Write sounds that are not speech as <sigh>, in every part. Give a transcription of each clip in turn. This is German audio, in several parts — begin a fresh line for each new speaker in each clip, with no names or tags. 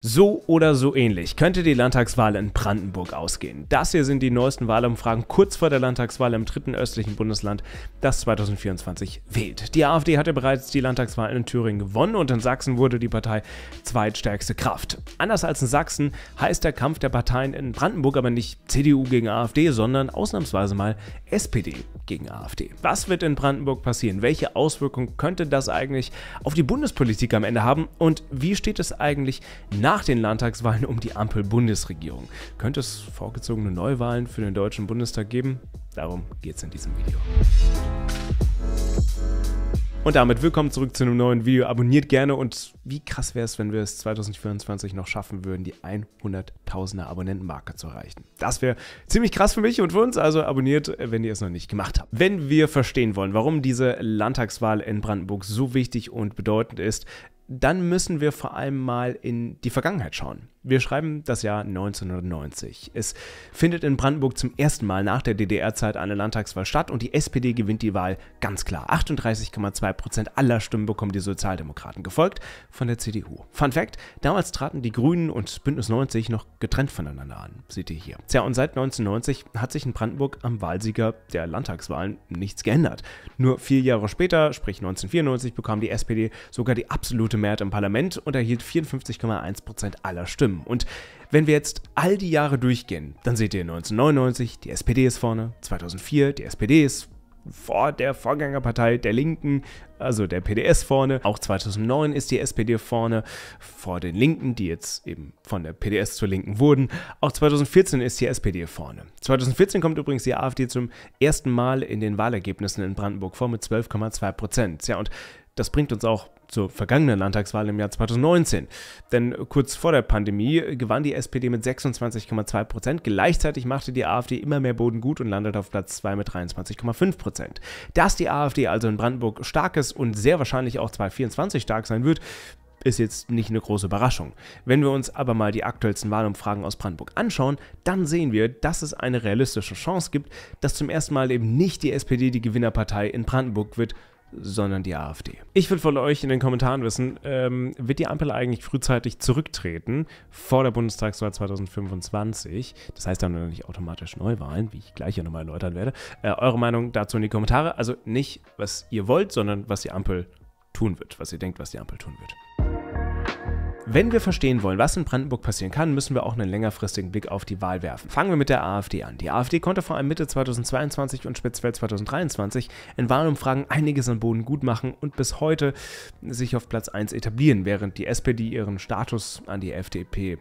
So oder so ähnlich könnte die Landtagswahl in Brandenburg ausgehen. Das hier sind die neuesten Wahlumfragen kurz vor der Landtagswahl im dritten östlichen Bundesland, das 2024 wählt. Die AfD hatte bereits die Landtagswahl in Thüringen gewonnen und in Sachsen wurde die Partei zweitstärkste Kraft. Anders als in Sachsen heißt der Kampf der Parteien in Brandenburg aber nicht CDU gegen AfD, sondern ausnahmsweise mal SPD gegen AfD. Was wird in Brandenburg passieren? Welche Auswirkungen könnte das eigentlich auf die Bundespolitik am Ende haben? Und wie steht es eigentlich nach nach den Landtagswahlen um die Ampel-Bundesregierung. Könnte es vorgezogene Neuwahlen für den Deutschen Bundestag geben? Darum geht es in diesem Video. Und damit willkommen zurück zu einem neuen Video. Abonniert gerne und wie krass wäre es, wenn wir es 2024 noch schaffen würden, die 100.000er Abonnentenmarke zu erreichen. Das wäre ziemlich krass für mich und für uns, also abonniert, wenn ihr es noch nicht gemacht habt. Wenn wir verstehen wollen, warum diese Landtagswahl in Brandenburg so wichtig und bedeutend ist, dann müssen wir vor allem mal in die Vergangenheit schauen. Wir schreiben das Jahr 1990. Es findet in Brandenburg zum ersten Mal nach der DDR-Zeit eine Landtagswahl statt und die SPD gewinnt die Wahl ganz klar. 38,2 Prozent aller Stimmen bekommen die Sozialdemokraten, gefolgt von der CDU. Fun Fact: Damals traten die Grünen und Bündnis 90 noch getrennt voneinander an. Seht ihr hier. Tja, und seit 1990 hat sich in Brandenburg am Wahlsieger der Landtagswahlen nichts geändert. Nur vier Jahre später, sprich 1994, bekam die SPD sogar die absolute Mehrheit im Parlament und erhielt 54,1% Prozent aller Stimmen. Und wenn wir jetzt all die Jahre durchgehen, dann seht ihr 1999, die SPD ist vorne, 2004, die SPD ist vor der Vorgängerpartei der Linken, also der PDS vorne. Auch 2009 ist die SPD vorne vor den Linken, die jetzt eben von der PDS zur Linken wurden. Auch 2014 ist die SPD vorne. 2014 kommt übrigens die AfD zum ersten Mal in den Wahlergebnissen in Brandenburg vor mit 12,2 Prozent. Ja, und das bringt uns auch zur vergangenen Landtagswahl im Jahr 2019. Denn kurz vor der Pandemie gewann die SPD mit 26,2 Prozent. Gleichzeitig machte die AfD immer mehr Boden gut und landete auf Platz 2 mit 23,5 Prozent. Dass die AfD also in Brandenburg stark ist und sehr wahrscheinlich auch 2024 stark sein wird, ist jetzt nicht eine große Überraschung. Wenn wir uns aber mal die aktuellsten Wahlumfragen aus Brandenburg anschauen, dann sehen wir, dass es eine realistische Chance gibt, dass zum ersten Mal eben nicht die SPD die Gewinnerpartei in Brandenburg wird, sondern die AfD. Ich will von euch in den Kommentaren wissen, ähm, wird die Ampel eigentlich frühzeitig zurücktreten vor der Bundestagswahl 2025? Das heißt dann noch nicht automatisch Neuwahlen, wie ich gleich ja nochmal erläutern werde. Äh, eure Meinung dazu in die Kommentare. Also nicht, was ihr wollt, sondern was die Ampel tun wird, was ihr denkt, was die Ampel tun wird. Wenn wir verstehen wollen, was in Brandenburg passieren kann, müssen wir auch einen längerfristigen Blick auf die Wahl werfen. Fangen wir mit der AfD an. Die AfD konnte vor allem Mitte 2022 und speziell 2023 in Wahlumfragen einiges an Boden gut machen und bis heute sich auf Platz 1 etablieren, während die SPD ihren Status an die FDP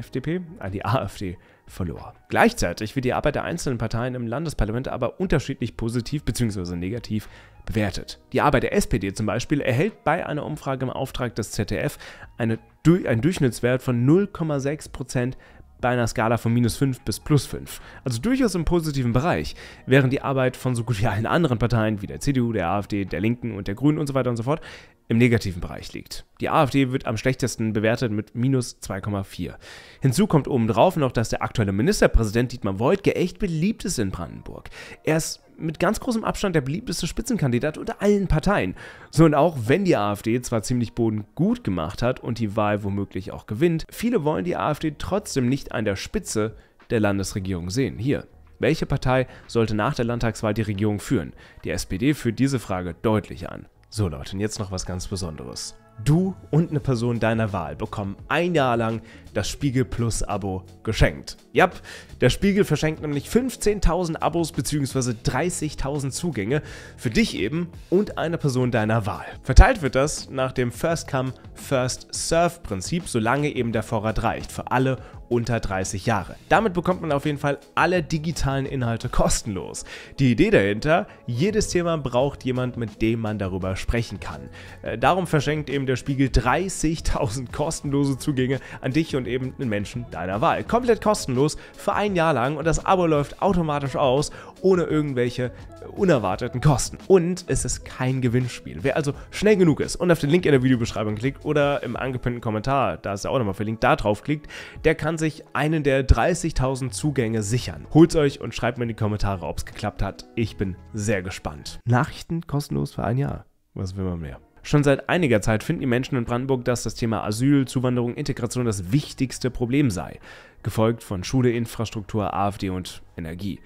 FDP an äh, die AfD verlor. Gleichzeitig wird die Arbeit der einzelnen Parteien im Landesparlament aber unterschiedlich positiv bzw. negativ bewertet. Die Arbeit der SPD zum Beispiel erhält bei einer Umfrage im Auftrag des ZDF eine, einen Durchschnittswert von 0,6 Prozent bei einer Skala von minus 5 bis plus 5. Also durchaus im positiven Bereich, während die Arbeit von so gut wie allen anderen Parteien wie der CDU, der AfD, der Linken und der Grünen und so weiter und so fort im negativen Bereich liegt. Die AfD wird am schlechtesten bewertet mit minus 2,4. Hinzu kommt obendrauf noch, dass der aktuelle Ministerpräsident Dietmar Voigt echt beliebt ist in Brandenburg. Er ist mit ganz großem Abstand der beliebteste Spitzenkandidat unter allen Parteien. So und auch wenn die AfD zwar ziemlich Boden gut gemacht hat und die Wahl womöglich auch gewinnt, viele wollen die AfD trotzdem nicht an der Spitze der Landesregierung sehen. Hier. Welche Partei sollte nach der Landtagswahl die Regierung führen? Die SPD führt diese Frage deutlich an. So Leute, und jetzt noch was ganz Besonderes. Du und eine Person deiner Wahl bekommen ein Jahr lang das Spiegel Plus Abo geschenkt. Ja, yep, der Spiegel verschenkt nämlich 15.000 Abos bzw. 30.000 Zugänge für dich eben und eine Person deiner Wahl. Verteilt wird das nach dem First Come, First Serve Prinzip, solange eben der Vorrat reicht, für alle unter 30 Jahre. Damit bekommt man auf jeden Fall alle digitalen Inhalte kostenlos. Die Idee dahinter, jedes Thema braucht jemand, mit dem man darüber sprechen kann. Äh, darum verschenkt eben der Spiegel 30.000 kostenlose Zugänge an dich und eben den Menschen deiner Wahl. Komplett kostenlos für ein Jahr lang und das Abo läuft automatisch aus ohne irgendwelche unerwarteten Kosten. Und es ist kein Gewinnspiel. Wer also schnell genug ist und auf den Link in der Videobeschreibung klickt oder im angepinnten Kommentar, da ist er auch nochmal verlinkt, da drauf klickt, der kann sich einen der 30.000 Zugänge sichern. Holt's euch und schreibt mir in die Kommentare, ob's geklappt hat. Ich bin sehr gespannt. Nachrichten kostenlos für ein Jahr. Was will man mehr? Schon seit einiger Zeit finden die Menschen in Brandenburg, dass das Thema Asyl, Zuwanderung, Integration das wichtigste Problem sei, gefolgt von Schule, Infrastruktur, AfD und Energie.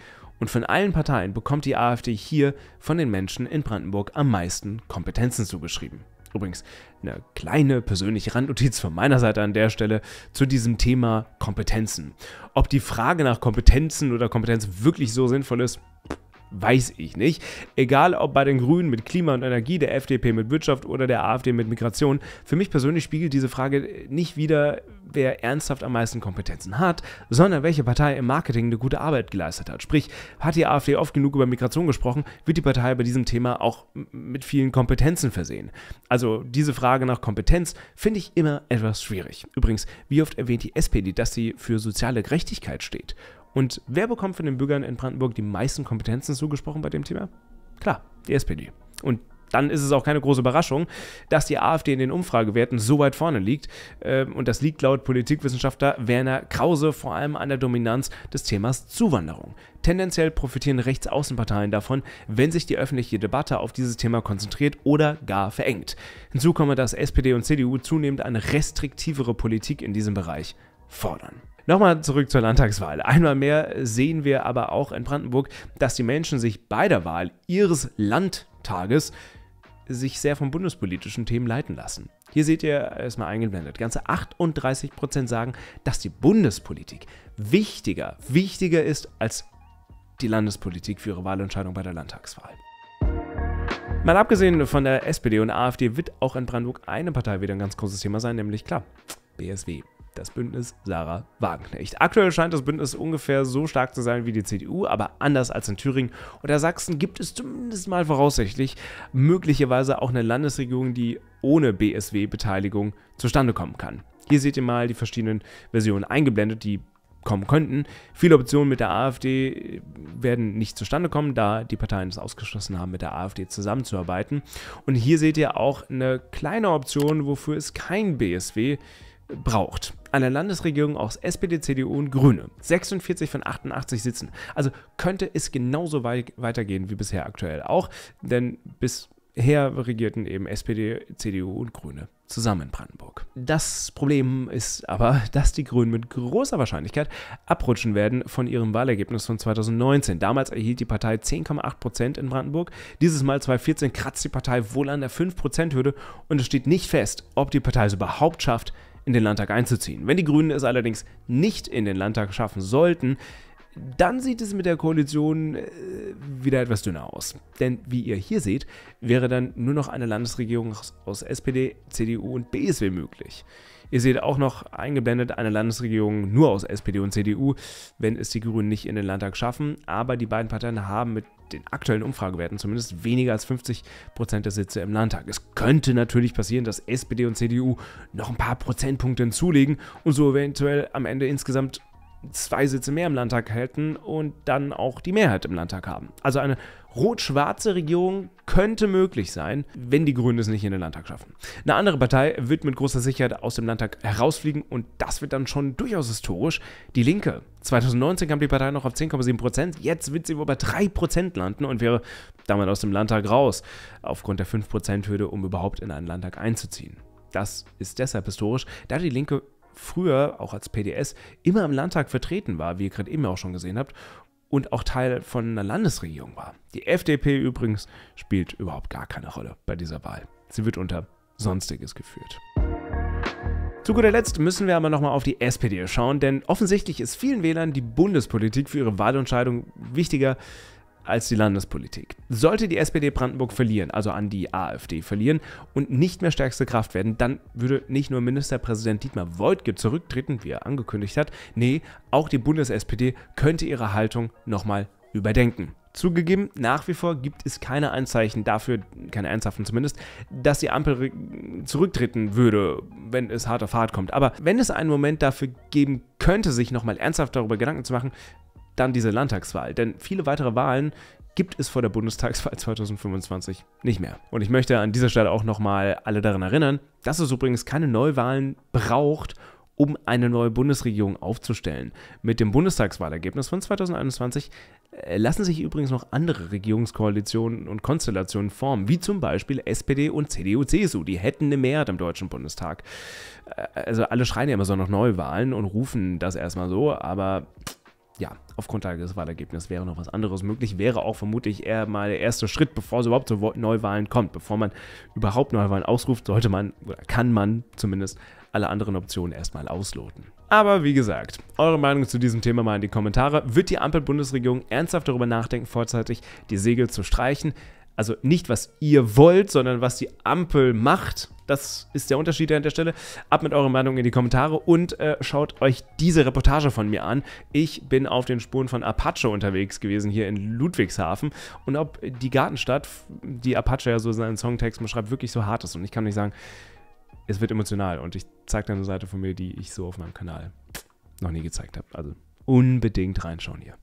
Und von allen Parteien bekommt die AfD hier von den Menschen in Brandenburg am meisten Kompetenzen zugeschrieben. Übrigens, eine kleine persönliche Randnotiz von meiner Seite an der Stelle zu diesem Thema Kompetenzen. Ob die Frage nach Kompetenzen oder Kompetenz wirklich so sinnvoll ist, Weiß ich nicht. Egal ob bei den Grünen mit Klima und Energie, der FDP mit Wirtschaft oder der AfD mit Migration, für mich persönlich spiegelt diese Frage nicht wieder, wer ernsthaft am meisten Kompetenzen hat, sondern welche Partei im Marketing eine gute Arbeit geleistet hat. Sprich, hat die AfD oft genug über Migration gesprochen, wird die Partei bei diesem Thema auch mit vielen Kompetenzen versehen. Also diese Frage nach Kompetenz finde ich immer etwas schwierig. Übrigens, wie oft erwähnt die SPD, dass sie für soziale Gerechtigkeit steht? Und wer bekommt von den Bürgern in Brandenburg die meisten Kompetenzen zugesprochen bei dem Thema? Klar, die SPD. Und dann ist es auch keine große Überraschung, dass die AfD in den Umfragewerten so weit vorne liegt. Ähm, und das liegt laut Politikwissenschaftler Werner Krause vor allem an der Dominanz des Themas Zuwanderung. Tendenziell profitieren Rechtsaußenparteien davon, wenn sich die öffentliche Debatte auf dieses Thema konzentriert oder gar verengt. Hinzu komme, dass SPD und CDU zunehmend eine restriktivere Politik in diesem Bereich fordern. Nochmal zurück zur Landtagswahl. Einmal mehr sehen wir aber auch in Brandenburg, dass die Menschen sich bei der Wahl ihres Landtages sich sehr von bundespolitischen Themen leiten lassen. Hier seht ihr erstmal eingeblendet, ganze 38% sagen, dass die Bundespolitik wichtiger, wichtiger ist als die Landespolitik für ihre Wahlentscheidung bei der Landtagswahl. Mal abgesehen von der SPD und AfD wird auch in Brandenburg eine Partei wieder ein ganz großes Thema sein, nämlich klar, BSW das Bündnis Sarah Wagenknecht. Aktuell scheint das Bündnis ungefähr so stark zu sein wie die CDU, aber anders als in Thüringen oder Sachsen gibt es zumindest mal voraussichtlich möglicherweise auch eine Landesregierung, die ohne BSW-Beteiligung zustande kommen kann. Hier seht ihr mal die verschiedenen Versionen eingeblendet, die kommen könnten. Viele Optionen mit der AfD werden nicht zustande kommen, da die Parteien es ausgeschlossen haben, mit der AfD zusammenzuarbeiten. Und hier seht ihr auch eine kleine Option, wofür es kein BSW braucht an der Landesregierung aus SPD, CDU und Grüne. 46 von 88 Sitzen. Also könnte es genauso weit weitergehen wie bisher aktuell auch, denn bisher regierten eben SPD, CDU und Grüne zusammen in Brandenburg. Das Problem ist aber, dass die Grünen mit großer Wahrscheinlichkeit abrutschen werden von ihrem Wahlergebnis von 2019. Damals erhielt die Partei 10,8 in Brandenburg. Dieses Mal 2014 kratzt die Partei wohl an der 5 hürde und es steht nicht fest, ob die Partei es überhaupt schafft, in den Landtag einzuziehen. Wenn die Grünen es allerdings nicht in den Landtag schaffen sollten, dann sieht es mit der Koalition äh, wieder etwas dünner aus. Denn wie ihr hier seht, wäre dann nur noch eine Landesregierung aus SPD, CDU und BSW möglich. Ihr seht auch noch eingeblendet eine Landesregierung nur aus SPD und CDU, wenn es die Grünen nicht in den Landtag schaffen. Aber die beiden Parteien haben mit den aktuellen Umfragewerten zumindest weniger als 50 Prozent der Sitze im Landtag. Es könnte natürlich passieren, dass SPD und CDU noch ein paar Prozentpunkte hinzulegen und so eventuell am Ende insgesamt zwei Sitze mehr im Landtag hätten und dann auch die Mehrheit im Landtag haben. Also eine rot-schwarze Regierung könnte möglich sein, wenn die Grünen es nicht in den Landtag schaffen. Eine andere Partei wird mit großer Sicherheit aus dem Landtag herausfliegen und das wird dann schon durchaus historisch. Die Linke. 2019 kam die Partei noch auf 10,7 Prozent, jetzt wird sie wohl bei 3 Prozent landen und wäre damit aus dem Landtag raus, aufgrund der 5 Prozent-Hürde, um überhaupt in einen Landtag einzuziehen. Das ist deshalb historisch, da die Linke früher, auch als PDS, immer im Landtag vertreten war, wie ihr gerade eben auch schon gesehen habt, und auch Teil von einer Landesregierung war. Die FDP übrigens spielt überhaupt gar keine Rolle bei dieser Wahl. Sie wird unter Sonstiges geführt. Zu guter Letzt müssen wir aber nochmal auf die SPD schauen, denn offensichtlich ist vielen Wählern die Bundespolitik für ihre Wahlentscheidung wichtiger als die Landespolitik. Sollte die SPD Brandenburg verlieren, also an die AfD verlieren und nicht mehr stärkste Kraft werden, dann würde nicht nur Ministerpräsident Dietmar Woidke zurücktreten, wie er angekündigt hat, nee, auch die Bundes-SPD könnte ihre Haltung nochmal überdenken. Zugegeben, nach wie vor gibt es keine Anzeichen dafür, keine ernsthaften zumindest, dass die Ampel zurücktreten würde, wenn es hart auf hart kommt. Aber wenn es einen Moment dafür geben könnte, sich nochmal ernsthaft darüber Gedanken zu machen, dann diese Landtagswahl. Denn viele weitere Wahlen gibt es vor der Bundestagswahl 2025 <laughs> nicht mehr. Und ich möchte an dieser Stelle auch nochmal alle daran erinnern, dass es übrigens keine Neuwahlen braucht, um eine neue Bundesregierung aufzustellen. Mit dem Bundestagswahlergebnis von 2021 äh, lassen sich übrigens noch andere Regierungskoalitionen und Konstellationen formen, wie zum Beispiel SPD und CDU-CSU. Die hätten eine Mehrheit im Deutschen Bundestag. Äh, also alle schreien ja immer so nach Neuwahlen und rufen das erstmal so, aber ja, auf Grundlage des Wahlergebnisses wäre noch was anderes möglich. Wäre auch vermutlich eher mal der erste Schritt, bevor es überhaupt zu Neuwahlen kommt. Bevor man überhaupt Neuwahlen ausruft, sollte man oder kann man zumindest alle anderen Optionen erstmal ausloten. Aber wie gesagt, eure Meinung zu diesem Thema mal in die Kommentare. Wird die Ampel-Bundesregierung ernsthaft darüber nachdenken, vorzeitig die Segel zu streichen? also nicht was ihr wollt, sondern was die Ampel macht. Das ist der Unterschied an der Stelle. Ab mit eurer Meinung in die Kommentare und äh, schaut euch diese Reportage von mir an. Ich bin auf den Spuren von Apache unterwegs gewesen hier in Ludwigshafen und ob die Gartenstadt, die Apache ja so seinen Songtext beschreibt, wirklich so hart ist. Und ich kann nicht sagen, es wird emotional und ich zeige dann eine Seite von mir, die ich so auf meinem Kanal noch nie gezeigt habe. Also unbedingt reinschauen hier.